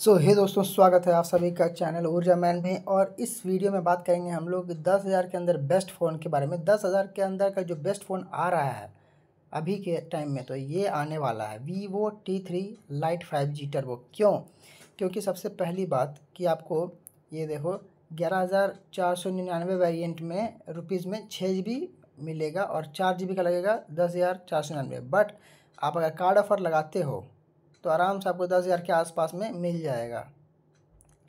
सो so, हे hey दोस्तों स्वागत है आप सभी का चैनल ऊर्जा मैन में और इस वीडियो में बात करेंगे हम लोग दस हज़ार के अंदर बेस्ट फ़ोन के बारे में दस हज़ार के अंदर का जो बेस्ट फ़ोन आ रहा है अभी के टाइम में तो ये आने वाला है Vivo T three lite five G turbo क्यों क्योंकि सबसे पहली बात कि आपको ये देखो ग्यारह हज़ार चार सौ निन्यानवे वेरियंट में रुपीज़ में छः जी बी मिलेगा और चार जी बी का लगेगा दस हज़ार चार सौ निन्यानवे बट आप अगर कार्ड ऑफर लगाते हो तो आराम से आपको दस हज़ार के आसपास में मिल जाएगा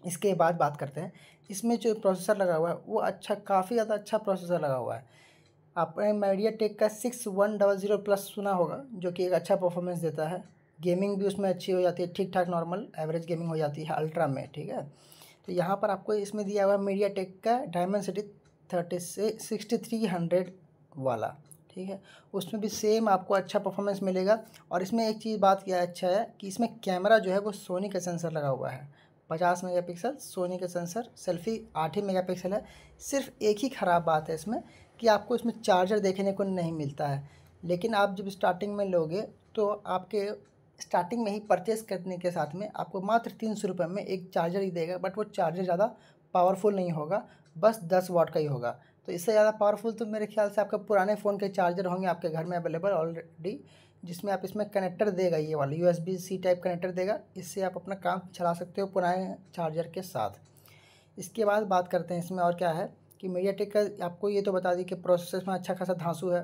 इसके बाद बात करते हैं इसमें जो प्रोसेसर लगा हुआ है वो अच्छा काफ़ी ज़्यादा अच्छा प्रोसेसर लगा हुआ है आपने मीडिया टेक का six one double zero plus सुना होगा जो कि एक अच्छा परफॉर्मेंस देता है गेमिंग भी उसमें अच्छी हो जाती है ठीक ठाक नॉर्मल एवरेज गेमिंग हो जाती है अल्ट्रा में ठीक है तो यहाँ पर आपको इसमें दिया हुआ है मीडिया टेक का डायमंड सिटी थर्टी से सिक्सटी थ्री हंड्रेड वाला ठीक है उसमें भी सेम आपको अच्छा परफॉर्मेंस मिलेगा और इसमें एक चीज़ बात किया अच्छा है कि इसमें कैमरा जो है वो सोनी का सेंसर लगा हुआ है पचास मेगापिक्सल सोनी का सेंसर सेल्फी आठ ही पिक्सल है सिर्फ एक ही ख़राब बात है इसमें कि आपको इसमें चार्जर देखने को नहीं मिलता है लेकिन आप जब स्टार्टिंग में लोगे तो आपके स्टार्टिंग में ही परचेस करने के साथ में आपको मात्र तीन सौ रुपये में एक चार्जर ही देगा बट वो चार्जर ज़्यादा पावरफुल नहीं होगा बस दस वाट का ही होगा तो इससे ज़्यादा पावरफुल तो मेरे ख्याल से आपके पुराने फ़ोन के चार्जर होंगे आपके घर में अवेलेबल ऑलरेडी जिसमें आप इसमें कनेक्टर देगा ये वाला U S B C type connector देगा इससे आप अपना काम चला सकते हो पुराने चार्जर के साथ इसके बाद बात करते हैं इसमें और क्या है कि मीडिया टेक का आपको ये तो बता दी कि प्रोसेसर में अच्छा खासा धांसू है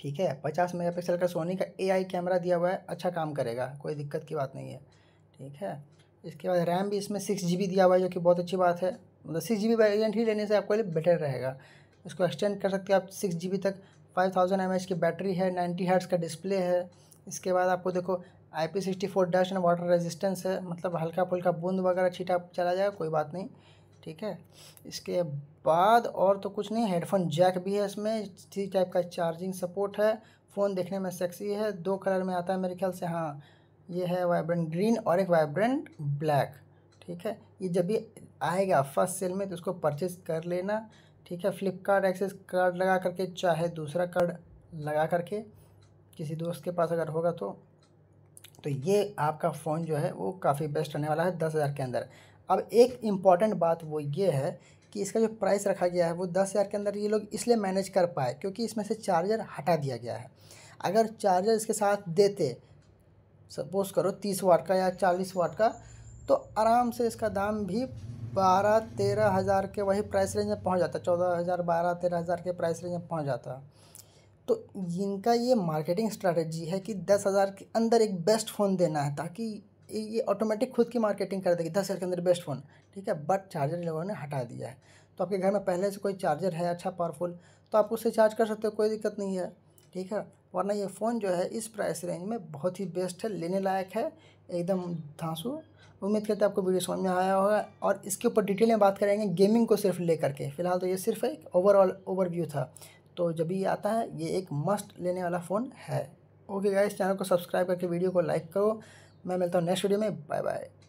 ठीक है पचास मेगा पिक्सल का सोनी का ए कैमरा दिया हुआ है अच्छा काम करेगा कोई दिक्कत की बात नहीं है ठीक है इसके बाद रैम भी इसमें सिक्स जी दिया हुआ है जो कि बहुत अच्छी बात है मतलब सिक्स जी बी वेरियंट ही लेने से आपके लिए बेटर रहेगा इसको एक्सटेंड कर सकते हो आप सिक्स जी बी तक फाइव थाउजेंड एम एच की बैटरी है नाइन्टी हर्ट्स का डिस्प्ले है इसके बाद आपको देखो I P sixty four dust and water resistance है मतलब हल्का फुल्का बूंद वगैरह छीटा चला जाएगा कोई बात नहीं ठीक है इसके बाद और तो कुछ नहीं हेडफोन जैक भी है इसमें थ्री टाइप का चार्जिंग सपोर्ट है फ़ोन देखने में सेक्सी है दो कलर में आता है मेरे ख्याल से हाँ ये है वाइब्रेंट ग्रीन और एक वाइब्रेंट ब्लैक ठीक है ये जब भी आएगा फर्स्ट सेल में तो उसको परचेज कर लेना ठीक है फ्लिपकार्ट एक्सेस कार्ड लगा करके चाहे दूसरा कार्ड लगा करके किसी दोस्त के पास अगर होगा तो तो ये आपका फ़ोन जो है वो काफ़ी बेस्ट रहने वाला है दस हज़ार के अंदर अब एक इम्पॉर्टेंट बात वो ये है कि इसका जो प्राइस रखा गया है वो दस हज़ार के अंदर ये लोग इसलिए मैनेज कर पाए क्योंकि इसमें से चार्जर हटा दिया गया है अगर चार्जर इसके साथ देते सपोज़ करो तीस वाट का या चालीस वाट का तो आराम से इसका दाम भी बारह तेरह हज़ार के वही प्राइस रेंज में पहुंच जाता है चौदह हज़ार बारह तेरह हज़ार के प्राइस रेंज में पहुंच जाता है तो इनका ये मार्केटिंग स्ट्रेटजी है कि दस हज़ार के अंदर एक बेस्ट फ़ोन देना है ताकि ये ऑटोमेटिक खुद की मार्केटिंग कर देगी दस हज़ार के अंदर बेस्ट फ़ोन ठीक है बट चार्जर लोगों ने हटा दिया है तो आपके घर में पहले से कोई चार्जर है अच्छा पावरफुल तो आप उससे चार्ज कर सकते हो कोई दिक्कत नहीं है ठीक है वरना ये फ़ोन जो है इस प्राइस रेंज में बहुत ही बेस्ट है लेने लायक है एकदम धांसू उम्मीद करते हैं आपको वीडियो समझ में आया होगा और इसके ऊपर डिटेल में बात करेंगे गेमिंग को सिर्फ ले करके फिलहाल तो ये सिर्फ एक ओवरऑल ओवरव्यू था तो जब ये आता है ये एक मस्ट लेने वाला फ़ोन है ओके गाइस चैनल को सब्सक्राइब करके वीडियो को लाइक करो मैं मिलता हूँ नेक्स्ट वीडियो में बाय बाय